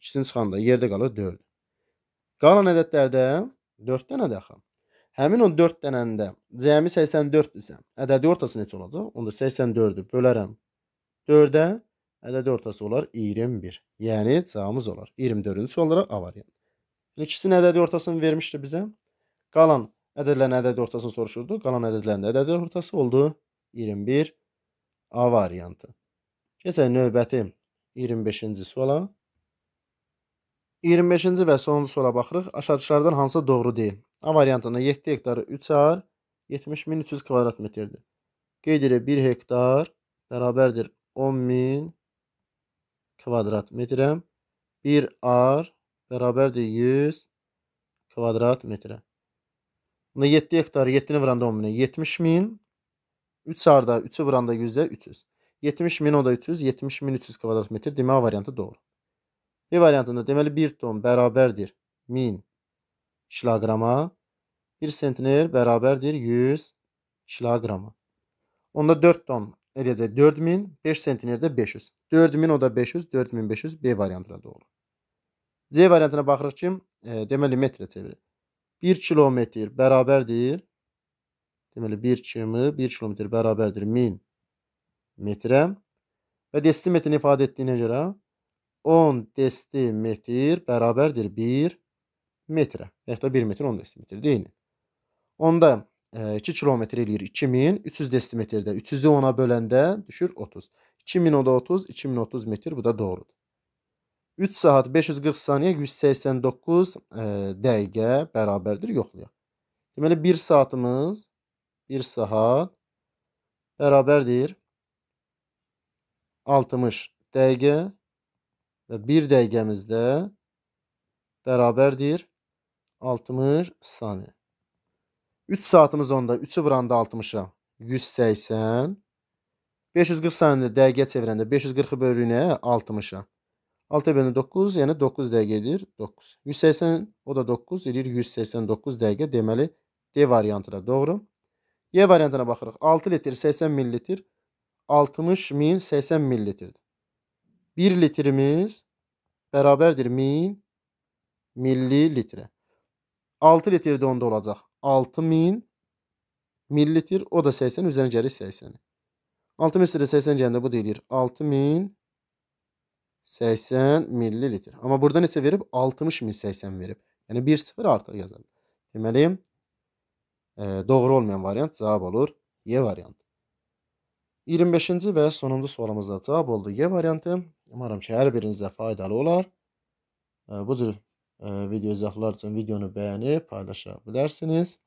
İkisini çıxanda yerdə qalır 4. Qalan ədədlərdə 4 dənədir axı. Həmin o 4 dənənin də cəmi 84-dirsə, ədədi ortası neçə olacaq? Onda 84-ü bölərəm 4-ə, ədədi ortası olar 21. Yəni cavabımız olar 24-cü olaraq A variantı. İkisinin ədədi ortasını vermişdi bizə. Qalan ədədlərin ədədi ortasını soruşurdu. Qalan ədədlərin ədədi ortası oldu 21 A variantı. Keçək növbəti 25-ci suala. 25-ci və sonuncu suala baxırıq. Aşağıdakılardan hansı doğru deyil? A variantında 7 hektarı 3 ar 70.300 kvadrat metrdir. Qeyd elə 1 hektar bərabərdir 10.000 kvadrat metrə. 1 ar bərabərdir 100 kvadrat metrə. Bunda 7 hektar 7-ni vuranda 10 minə 70 min. 3 arda 3-ü vuranda 100-də 300. 70 min o da 300, 70 min 300 kvadrat metr. Demək variantı doğru. B variantında deməli 1 ton bərabərdir 1000 kiloqrama 1 sentner bərabərdir 100 kiloqrama. Onda 4 ton eləyəcək 4000, 5 sentnerdə 500. 4000 o da 500, 4500 B variantına doğru. C variantına baxırıq ki, e, deməli metrə çevirir. 1 kilometr bərabərdir. Deməli 1 kimi 1 kilometr bərabərdir 1000 metrə. Və desimetrin ifadə etdiyinə görə 10 desimetr bərabərdir 1 metrə. Yəni da 1 metr 10 desimetr deyin. Onda 2 kilometr eləyir 2000, 300 desimetrdə 300-ü 10-a böləndə düşür 30. 2000 o da 30, 2030 metr bu da doğrudur. 3 saat 540 saniyə 189 e, dəqiqə bərabərdir yoxlayaq. Deməli 1 saatımız 1 saat bərabərdir 60 dəqiqə və 1 dəqiqəmizdə bərabərdir 60 saniyə. 3 saatımız onda 3-ü vuranda 60-a 180. 540 saniyədə dəqiqə çevirəndə 540-ı bölünə 60-a. 6 bölünə 9, yəni 9 dəqiqə edir 9. 180 o da 9 edir 189 dəqiqə. Deməli D variantı da doğru. Y variantına baxırıq. 6 litr 80 millilitr 60 min 80 millilitrdir. 1 litrimiz bərabərdir 1000 millilitrə. 6 litr də onda olacaq. 6000 millilitr, o da 80, üzərinə gəlir 80. 6000 üstə 80 gələndə bu deyilir 6000 80 millilitr. Amma burada neçə verib? 60080 verib. Yəni 1 0 artıq yazalım. Deməli, e, doğru olmayan variant cavab olur Y variantı. 25-ci və sonuncu sualımızda cavab oldu Y variantı. Umarım ki, hər birinizə faydalı olar. E, bu cür video izahlar üçün videonu bəyənib paylaşa bilərsiniz.